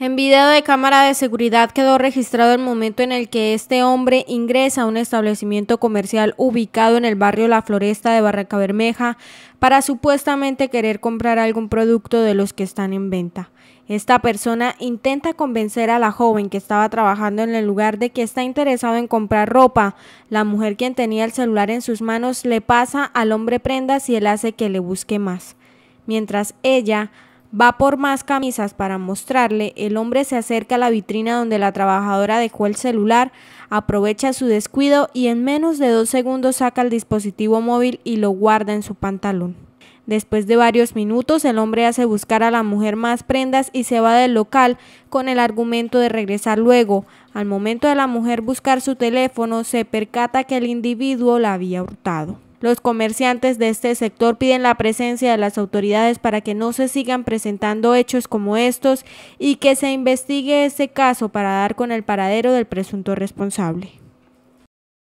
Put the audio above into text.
En video de cámara de seguridad quedó registrado el momento en el que este hombre ingresa a un establecimiento comercial ubicado en el barrio La Floresta de Barraca Bermeja para supuestamente querer comprar algún producto de los que están en venta. Esta persona intenta convencer a la joven que estaba trabajando en el lugar de que está interesado en comprar ropa. La mujer quien tenía el celular en sus manos le pasa al hombre prendas y él hace que le busque más. Mientras ella Va por más camisas para mostrarle, el hombre se acerca a la vitrina donde la trabajadora dejó el celular, aprovecha su descuido y en menos de dos segundos saca el dispositivo móvil y lo guarda en su pantalón. Después de varios minutos, el hombre hace buscar a la mujer más prendas y se va del local con el argumento de regresar luego. Al momento de la mujer buscar su teléfono, se percata que el individuo la había hurtado. Los comerciantes de este sector piden la presencia de las autoridades para que no se sigan presentando hechos como estos y que se investigue este caso para dar con el paradero del presunto responsable.